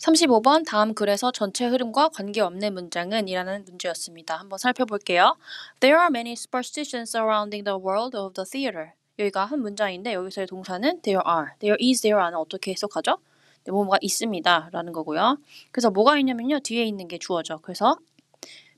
35번 다음 글에서 전체 흐름과 관계없는 문장은 이라는 문제였습니다. 한번 살펴볼게요. There are many superstitions surrounding the world of the theater. 여기가 한 문장인데 여기서의 동사는 there are, there is, there 는 어떻게 해석하죠? 네, 뭐가 있습니다 라는 거고요. 그래서 뭐가 있냐면요. 뒤에 있는 게 주어죠. 그래서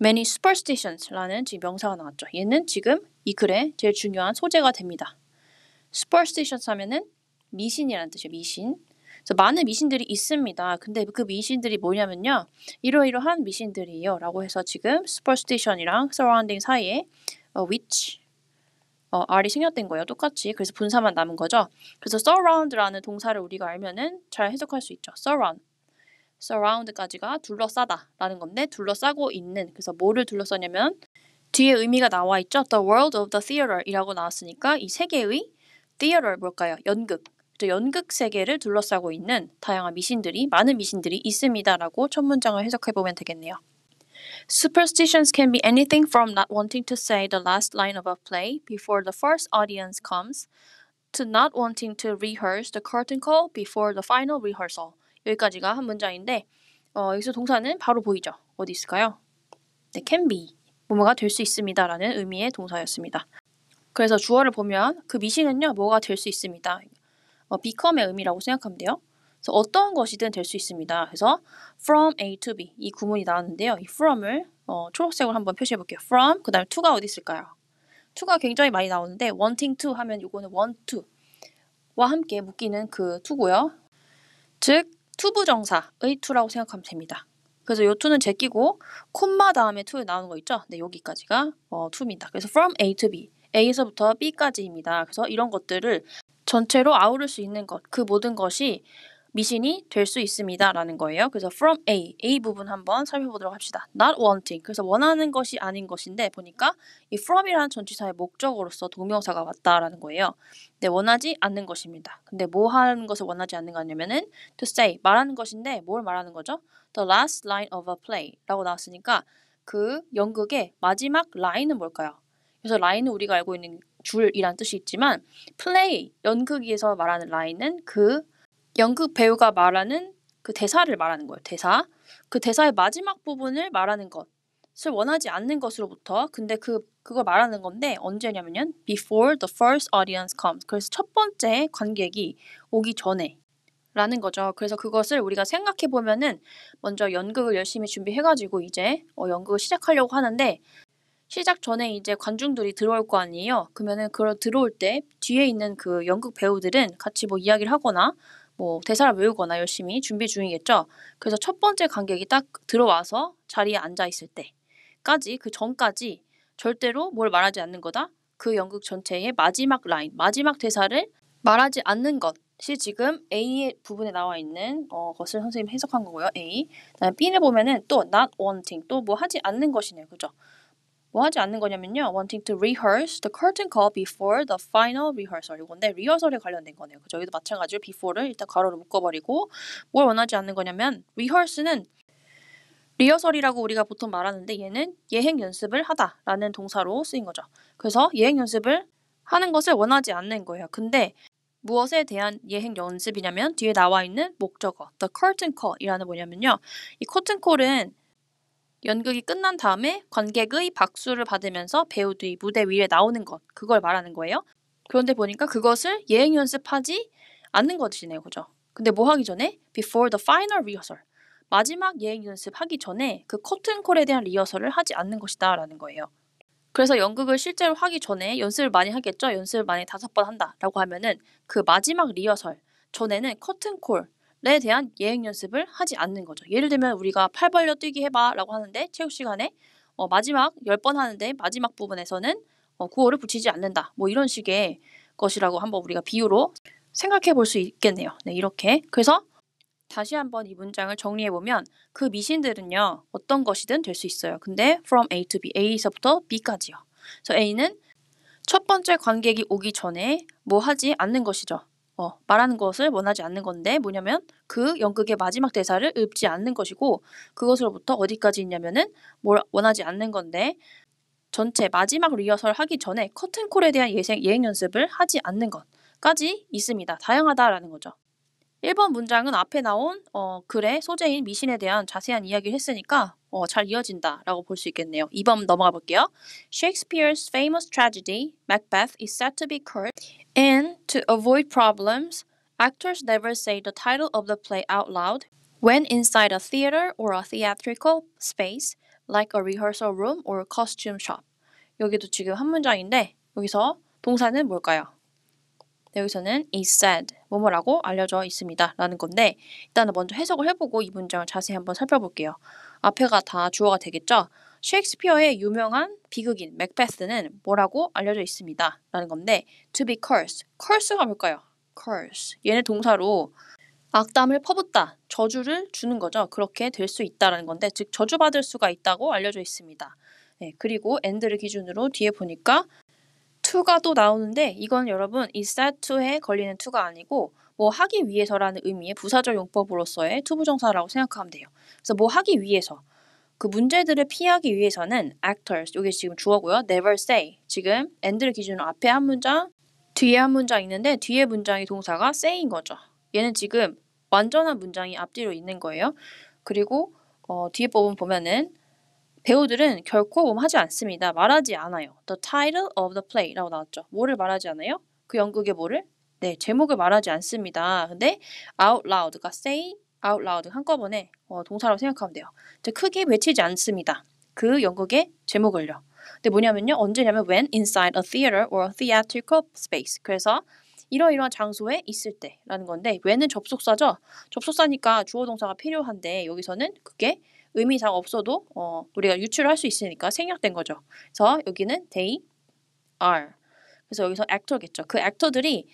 many superstitions라는 지금 명사가 나왔죠. 얘는 지금 이 글의 제일 중요한 소재가 됩니다. superstitions 하면은 미신이라는 뜻이에요. 미신. 많은 미신들이 있습니다. 근데 그 미신들이 뭐냐면요. 이러이러한 미신들이에요. 라고 해서 지금 s u 스 e r s 이랑 서라운딩 사이에 어, which 어, R이 생략된 거예요. 똑같이. 그래서 분사만 남은 거죠. 그래서 surround라는 동사를 우리가 알면은 잘 해석할 수 있죠. surround. surround까지가 둘러싸다라는 건데 둘러싸고 있는 그래서 뭐를 둘러싸냐면 뒤에 의미가 나와 있죠. The world of the theater이라고 나왔으니까 이 세계의 theater 뭘까요? 연극. 또 연극 세계를 둘러싸고 있는 다양한 미신들이 많은 미신들이 있습니다라고 첫 문장을 해석해 보면 되겠네요. Superstitions can be anything from not wanting to say the last line of a play before the first audience comes to not wanting to rehearse the curtain call before the final rehearsal. 여기까지가 한 문장인데 어, 여기서 동사는 바로 보이죠. 어디 있을까요? 네, can be. 뭐뭐가 될 수 있습니다라는 의미의 동사였습니다. 그래서 주어를 보면 그 미신은요 뭐가 될 수 있습니다. 어, become의 의미라고 생각하면 돼요. 그래서 어떠한 것이든 될 수 있습니다. 그래서 from A to B 이 구문이 나왔는데요. 이 from을 어, 초록색으로 한번 표시해 볼게요. from 그 다음에 to가 어디 있을까요? to가 굉장히 많이 나오는데 wanting to 하면 이거는 want to와 함께 묶이는 그 to고요. 즉 투부정사의 to라고 생각하면 됩니다. 그래서 요 to는 제끼고 콤마 다음에 to 에 나오는 거 있죠? 네 여기까지가 어, to입니다. 그래서 from A to B A에서부터 B까지입니다. 그래서 이런 것들을 전체로 아우를 수 있는 것, 그 모든 것이 미신이 될 수 있습니다라는 거예요. 그래서 from A, A 부분 한번 살펴보도록 합시다. Not wanting. 그래서 원하는 것이 아닌 것인데 보니까 이 from이라는 전치사의 목적으로서 동명사가 왔다라는 거예요. 근데 원하지 않는 것입니다. 근데 뭐 하는 것을 원하지 않는 거냐면은 to say 말하는 것인데 뭘 말하는 거죠? The last line of a play라고 나왔으니까 그 연극의 마지막 라인은 뭘까요? 그래서 라인은 우리가 알고 있는 줄이란 뜻이 있지만 플레이 연극에서 말하는 라인은 그 연극 배우가 말하는 그 대사를 말하는 거예요. 대사. 그 대사의 마지막 부분을 말하는 것을 원하지 않는 것으로부터 근데 그 그걸 말하는 건데 언제냐면요. before the first audience comes. 그래서 첫 번째 관객이 오기 전에 라는 거죠. 그래서 그것을 우리가 생각해 보면은 먼저 연극을 열심히 준비해 가지고 이제 어, 연극을 시작하려고 하는데 시작 전에 이제 관중들이 들어올 거 아니에요. 그러면은 그 들어올 때 뒤에 있는 그 연극 배우들은 같이 뭐 이야기를 하거나 뭐 대사를 외우거나 열심히 준비 중이겠죠. 그래서 첫 번째 관객이 딱 들어와서 자리에 앉아 있을 때까지 그 전까지 절대로 뭘 말하지 않는 거다. 그 연극 전체의 마지막 라인, 마지막 대사를 말하지 않는 것이 지금 A의 부분에 나와 있는 어, 것을 선생님 해석한 거고요. A. 그다음에 B를 보면은 또 not wanting 또 뭐 하지 않는 것이네요. 그죠? 뭐 하지 않는 거냐면요. wanting to rehearse the curtain call before the final rehearsal. 이건데 리허설에 관련된 거네요. 그죠? 여기도 마찬가지로 before를 일단 가로로 묶어버리고 뭘 원하지 않는 거냐면 rehearse는 리허설이라고 우리가 보통 말하는데 얘는 예행 연습을 하다라는 동사로 쓰인 거죠. 그래서 예행 연습을 하는 것을 원하지 않는 거예요. 근데 무엇에 대한 예행 연습이냐면 뒤에 나와 있는 목적어, the curtain call이라는 뭐냐면요. 이 c 튼콜은 연극이 끝난 다음에 관객의 박수를 받으면서 배우들이 무대 위에 나오는 것, 그걸 말하는 거예요. 그런데 보니까 그것을 예행 연습하지 않는 것이네요. 그죠? 근데 뭐 하기 전에? Before the final rehearsal. 마지막 예행 연습하기 전에 그 커튼콜에 대한 리허설을 하지 않는 것이다 라는 거예요. 그래서 연극을 실제로 하기 전에 연습을 많이 하겠죠? 연습을 많이 다섯 번 한다 라고 하면은 그 마지막 리허설 전에는 커튼콜 에 대한 예행 연습을 하지 않는 거죠. 예를 들면 우리가 팔 벌려 뛰기 해봐라고 하는데 체육 시간에 어, 마지막 열 번 하는데 마지막 부분에서는 어, 구호를 붙이지 않는다. 뭐 이런 식의 것이라고 한번 우리가 비유로 생각해 볼 수 있겠네요. 네, 이렇게. 그래서 다시 한번 이 문장을 정리해 보면 그 미신들은요. 어떤 것이든 될 수 있어요. 근데 from A to B, A에서부터 B까지요. 그래서 A는 첫 번째 관객이 오기 전에 뭐 하지 않는 것이죠. 어, 말하는 것을 원하지 않는 건데 뭐냐면 그 연극의 마지막 대사를 읊지 않는 것이고 그것으로부터 어디까지 있냐면은 뭘 원하지 않는 건데 전체 마지막 리허설 하기 전에 커튼콜에 대한 예생, 예행 연습을 하지 않는 것까지 있습니다. 다양하다라는 거죠. 1번 문장은 앞에 나온 어, 글의 소재인 미신에 대한 자세한 이야기를 했으니까 어, 잘 이어진다라고 볼 수 있겠네요. 2번 넘어가 볼게요. Shakespeare's famous tragedy Macbeth is said to be curt and to avoid problems, actors never say the title of the play out loud when inside a theater or a theatrical space like a rehearsal room or a costume shop. 여기도 지금 한 문장인데 여기서 동사는 뭘까요? 여기서는 is said 뭐뭐라고 알려져 있습니다 라는 건데 일단은 먼저 해석을 해보고 이 문장을 자세히 한번 살펴볼게요. 앞에가 다 주어가 되겠죠. 셰익스피어의 유명한 비극인 맥베스는 뭐라고 알려져 있습니다. 라는 건데 to be cursed. curse가 뭘까요? curse. 얘네 동사로 악담을 퍼붓다, 저주를 주는 거죠. 그렇게 될 수 있다라는 건데 즉 저주받을 수가 있다고 알려져 있습니다. 네, 그리고 e 드를 기준으로 뒤에 보니까 to가 또 나오는데 이건 여러분 is s a i to에 걸리는 to가 아니고 뭐 하기 위해서라는 의미의 부사적 용법으로서의 투부정사라고 생각하면 돼요. 그래서 뭐 하기 위해서 그 문제들을 피하기 위해서는 actors 이게 지금 주어고요. never say 지금 and를 기준으로 앞에 한 문장 뒤에 한 문장 있는데 뒤에 문장이 동사가 say인 거죠. 얘는 지금 완전한 문장이 앞뒤로 있는 거예요. 그리고 어, 뒤에 부분 보면은 배우들은 결코 하지 않습니다. 말하지 않아요. The title of the play라고 나왔죠. 뭐를 말하지 않아요? 그 연극의 뭐를? 네, 제목을 말하지 않습니다. 근데 out loud가 say out loud 한꺼번에 어, 동사라고 생각하면 돼요. 크게 외치지 않습니다. 그 연극의 제목을요. 근데 뭐냐면요. 언제냐면 when inside a theater or a theatrical space. 그래서 이러이러한 장소에 있을 때라는 건데 when은 접속사죠. 접속사니까 주어 동사가 필요한데 여기서는 그게 의미상 없어도 어, 우리가 유출할 수 있으니까 생략된 거죠. 그래서 여기는 they are. 그래서 여기서 액터겠죠그액터들이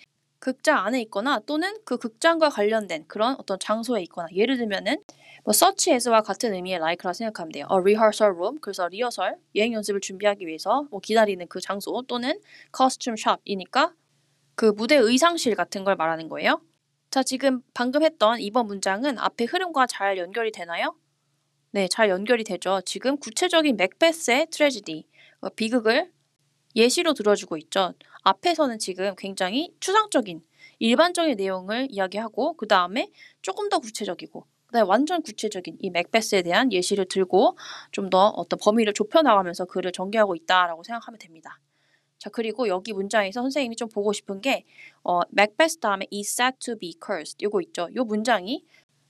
극장 안에 있거나 또는 그 극장과 관련된 그런 어떤 장소에 있거나 예를 들면은 뭐 서치에서와 같은 의미의 like라 생각하면 돼요. A rehearsal room 그래서 리허설 예행 연습을 준비하기 위해서 뭐 기다리는 그 장소 또는 costume shop이니까 그 무대 의상실 같은 걸 말하는 거예요. 자 지금 방금 했던 이번 문장은 앞에 흐름과 잘 연결이 되나요? 네, 잘 연결이 되죠. 지금 구체적인 맥베스의 트레지디, 어, 비극을 예시로 들어주고 있죠. 앞에서는 지금 굉장히 추상적인 일반적인 내용을 이야기하고 그 다음에 조금 더 구체적이고 그다음에 완전 구체적인 이 맥베스에 대한 예시를 들고 좀 더 어떤 범위를 좁혀 나가면서 글을 전개하고 있다라고 생각하면 됩니다. 자 그리고 여기 문장에서 선생님이 좀 보고 싶은 게 어, 맥베스 다음에 is said to be cursed 이거 있죠. 이 문장이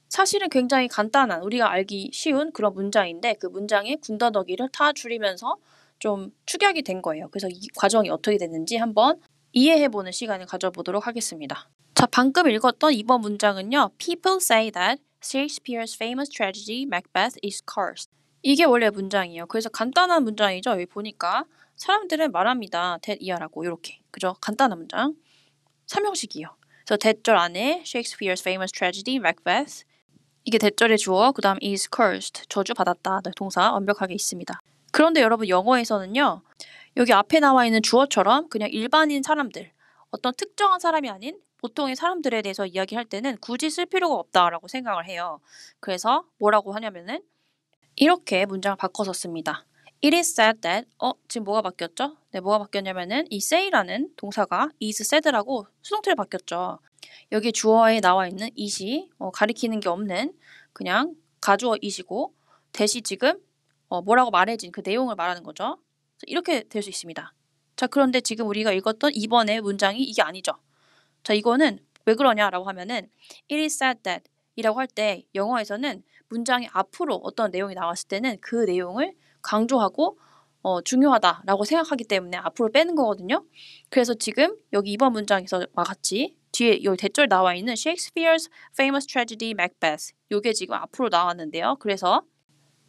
사실은 굉장히 간단한 우리가 알기 쉬운 그런 문장인데 그 문장의 군더더기를 다 줄이면서 좀 축약이 된 거예요. 그래서 이 과정이 어떻게 됐는지 한번 이해해보는 시간을 가져보도록 하겠습니다. 자, 방금 읽었던 이번 문장은요. People say that Shakespeare's famous tragedy Macbeth is cursed. 이게 원래 문장이에요. 그래서 간단한 문장이죠. 여기 보니까 사람들은 말합니다. t 이하라고 이렇게 그죠? 간단한 문장. 삼형식이요. 그래서 대절 안에 Shakespeare's famous tragedy Macbeth 이게 대절의 주어, 그 다음 is cursed, 저주받았다, 네, 동사 완벽하게 있습니다. 그런데 여러분 영어에서는요. 여기 앞에 나와 있는 주어처럼 그냥 일반인 사람들, 어떤 특정한 사람이 아닌 보통의 사람들에 대해서 이야기할 때는 굳이 쓸 필요가 없다라고 생각을 해요. 그래서 뭐라고 하냐면은 이렇게 문장을 바꿔서 씁니다. It is said that 어 지금 뭐가 바뀌었죠? 네 뭐가 바뀌었냐면은 이 say라는 동사가 is said라고 수동태로 바뀌었죠. 여기 주어에 나와 있는 이시 어, 가리키는 게 없는 그냥 가주어 이시고 대시 지금 어, 뭐라고 말해진 그 내용을 말하는 거죠. 이렇게 될 수 있습니다. 자, 그런데 지금 우리가 읽었던 2번의 문장이 이게 아니죠. 자, 이거는 왜 그러냐라고 하면은 it is said that 이라고 할 때 영어에서는 문장이 앞으로 어떤 내용이 나왔을 때는 그 내용을 강조하고 어, 중요하다라고 생각하기 때문에 앞으로 빼는 거거든요. 그래서 지금 여기 2번 문장에서와 같이 뒤에 여기 대절 나와 있는 Shakespeare's famous tragedy Macbeth 요게 지금 앞으로 나왔는데요. 그래서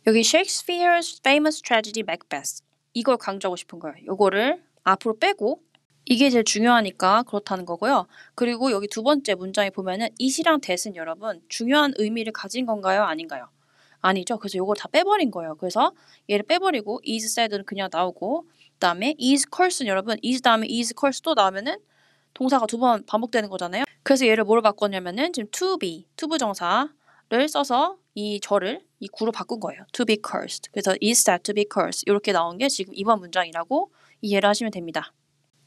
여기 Shakespeare's famous tragedy Macbeth 이걸 강조하고 싶은 거예요. 이거를 앞으로 빼고 이게 제일 중요하니까 그렇다는 거고요. 그리고 여기 두 번째 문장에 보면은 이시랑 대신 여러분 중요한 의미를 가진 건가요? 아닌가요? 아니죠. 그래서 이걸다 빼버린 거예요. 그래서 얘를 빼버리고 is said은 그냥 나오고 그다음에 is curse는 여러분 is 다음에 is curse 또 나오면은 동사가 두 번 반복되는 거잖아요. 그래서 얘를 뭐로 바꿨냐면은 지금 to be, to 부정사 를 써서 이 저를 이 구로 바꾼 거예요. to be cursed. 그래서 is that to be cursed 이렇게 나온 게 지금 2번 문장이라고 이해를 하시면 됩니다.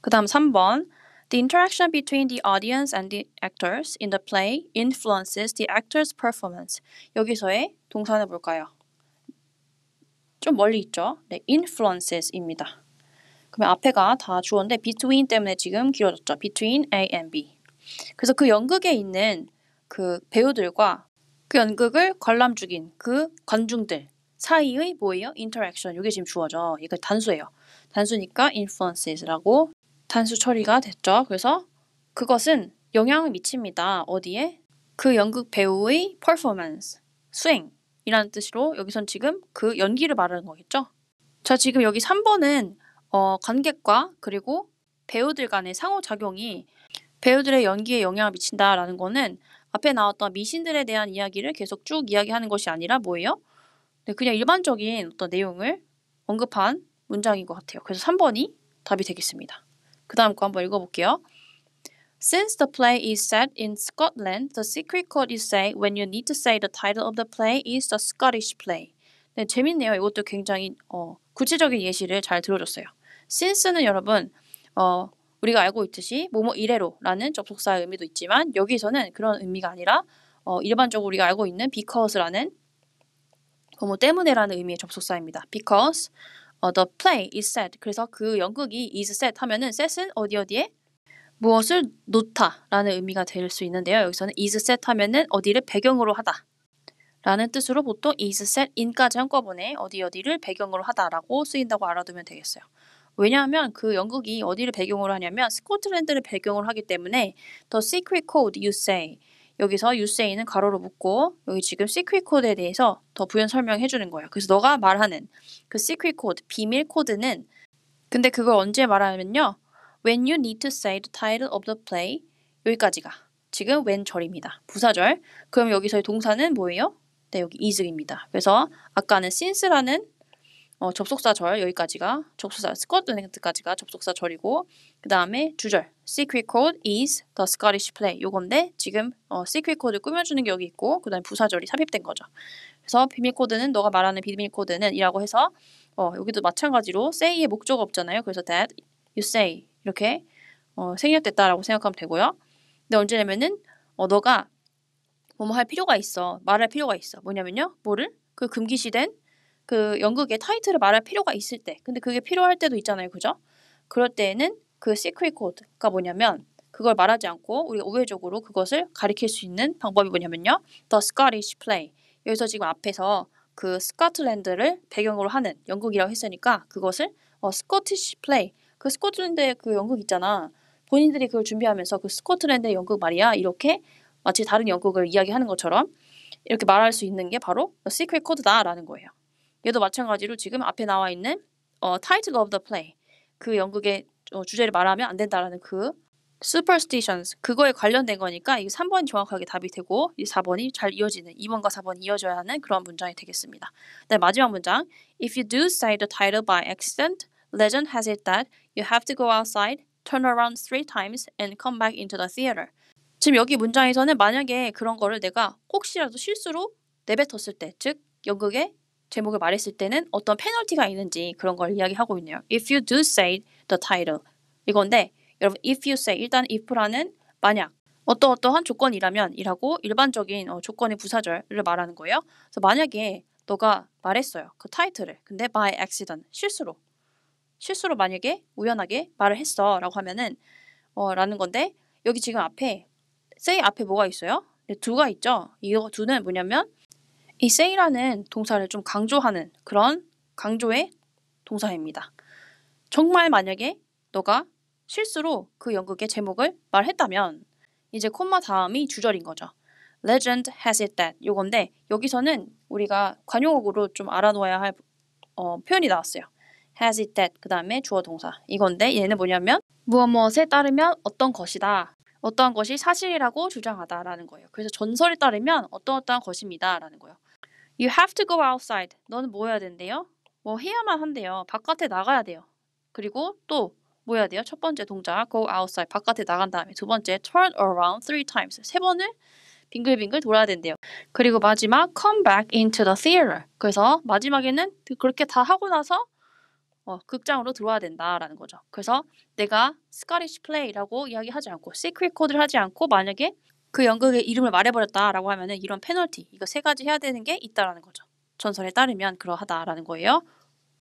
그 다음 3번 The interaction between the audience and the actors in the play influences the actor's performance. 여기서의 동사는 볼까요좀 멀리 있죠? 네, influences입니다. 그러면 앞에가 다 주어인데 between 때문에 지금 길어졌죠. between A and B. 그래서 그 연극에 있는 그 배우들과 그 연극을 관람 중인 그 관중들 사이의 뭐예요? 인터랙션. r 이게 지금 주어져. 이거 단수예요. 단수니까 influences라고 단수 처리가 됐죠. 그래서 그것은 영향을 미칩니다. 어디에? 그 연극 배우의 performance, 수행이라는 뜻으로 여기선 지금 그 연기를 말하는 거겠죠? 자, 지금 여기 3번은 어, 관객과 그리고 배우들 간의 상호작용이 배우들의 연기에 영향을 미친다라는 거는 앞에 나왔던 미신들에 대한 이야기를 계속 쭉 이야기하는 것이 아니라 뭐예요? 네, 그냥 일반적인 어떤 내용을 언급한 문장인 것 같아요. 그래서 3번이 답이 되겠습니다. 그 다음 거 한번 읽어볼게요. Since the play is set in Scotland, the secret code is say when you need to say the title of the play is the Scottish play. 네, 재밌네요. 이것도 굉장히 어, 구체적인 예시를 잘 들어줬어요. Since는 여러분 어, 우리가 알고 있듯이 뭐뭐 이래로라는 접속사의 의미도 있지만 여기서는 그런 의미가 아니라 어, 일반적으로 우리가 알고 있는 because라는 뭐뭐 때문에라는 의미의 접속사입니다. because 어, the play is set. 그래서 그 연극이 is set 하면은 set은 어디 어디에 무엇을 놓다라는 의미가 될 수 있는데요. 여기서는 is set 하면은 어디를 배경으로 하다. 라는 뜻으로 보통 is set in까지 한꺼번에 어디 어디를 배경으로 하다라고 쓰인다고 알아두면 되겠어요. 왜냐하면 그 연극이 어디를 배경으로 하냐면 스코틀랜드를 배경으로 하기 때문에 더 시크릿 코드 유 세이 여기서 유세이는 가로로 묶고 여기 지금 시크릿 코드에 대해서 더 부연 설명해 주는 거예요. 그래서 너가 말하는 그 시크릿 코드, 비밀 코드는 근데 그걸 언제 말하면요 When you need to say the title of the play 여기까지가 지금 when 절입니다. 부사절. 그럼 여기서의 동사는 뭐예요? 네, 여기 is입니다. 그래서 아까는 since라는 어, 접속사 절 여기까지가 접속사 스코틀랜드까지가 접속사 절이고 그 다음에 주절 secret code is the Scottish play 요건데 지금 어, secret code 꾸며주는 게 여기 있고 그 다음에 부사절이 삽입된 거죠. 그래서 비밀 코드는 너가 말하는 비밀 코드는 이라고 해서 어, 여기도 마찬가지로 say의 목적 없잖아요. 그래서 that you say 이렇게 어, 생략됐다라고 생각하면 되고요. 근데 언제냐면은 어, 너가 뭐뭐 할 필요가 있어 말할 필요가 있어 뭐냐면요 뭐를 그 금기시된 그 연극의 타이틀을 말할 필요가 있을 때, 근데 그게 필요할 때도 있잖아요, 그죠? 그럴 때에는 그 시크릿 코드가 뭐냐면 그걸 말하지 않고 우리가 우회적으로 그것을 가리킬 수 있는 방법이 뭐냐면요, The Scottish Play. 여기서 지금 앞에서 그 스코틀랜드를 배경으로 하는 연극이라고 했으니까 그것을 어, 스코티시 플레이 그 스코틀랜드의 그 연극 있잖아 본인들이 그걸 준비하면서 그 스코틀랜드의 연극 말이야 이렇게 마치 다른 연극을 이야기하는 것처럼 이렇게 말할 수 있는 게 바로 시크릿 코드다라는 거예요. 얘도 마찬가지로 지금 앞에 나와 있는 어, title of the play 그 연극의 어, 주제를 말하면 안 된다라는 그 superstitions 그거에 관련된 거니까 이 3번이 정확하게 답이 되고 이 4번이 잘 이어지는 2번과 4번이 이어져야 하는 그런 문장이 되겠습니다. 네, 마지막 문장 If you do say the title by accident, legend has it that you have to go outside, turn around three times and come back into the theater. 지금 여기 문장에서는 만약에 그런 거를 내가 혹시라도 실수로 내뱉었을 때, 즉 연극의 제목을 말했을 때는 어떤 페널티가 있는지 그런 걸 이야기하고 있네요. If you do say the title 이건데 여러분 if you say 일단 if라는 만약 어떠 어떠한 조건이라면 이라고 일반적인 어, 조건의 부사절을 말하는 거예요. 그래서 만약에 너가 말했어요. 그 타이틀을. 근데 by accident 실수로 실수로 만약에 우연하게 말을 했어라고 하면은 어, 라는 건데 여기 지금 앞에 say 앞에 뭐가 있어요? 네, 두가 있죠. 이 두는 뭐냐면 이 세이라는 동사를 좀 강조하는 그런 강조의 동사입니다. 정말 만약에 너가 실수로 그 연극의 제목을 말했다면 이제 콤마 다음이 주절인 거죠. Legend has it that 요건데 여기서는 우리가 관용어로좀 알아놓아야 할 어, 표현이 나왔어요. has it that 그 다음에 주어 동사 이건데 얘는 뭐냐면 무엇 무엇에 따르면 어떤 것이다 어떠한 것이 사실이라고 주장하다라는 거예요. 그래서 전설에 따르면 어떠어떠한 것입니다라는 거예요. You have to go outside. 너는 뭐 해야 된대요? 뭐 해야만 한대요. 바깥에 나가야 돼요. 그리고 또 뭐 해야 돼요? 첫 번째 동작 go outside. 바깥에 나간 다음에 두 번째 turn around three times. 세 번을 빙글빙글 돌아야 된대요. 그리고 마지막 come back into the theater. 그래서 마지막에는 그렇게 다 하고 나서 어, 극장으로 들어와야 된다라는 거죠. 그래서 내가 스카리시 플레이라고 이야기하지 않고 시크릿 코드를 하지 않고 만약에 그 연극의 이름을 말해버렸다라고 하면은 이런 페널티 이거 세 가지 해야 되는 게 있다라는 거죠. 전설에 따르면 그러하다라는 거예요.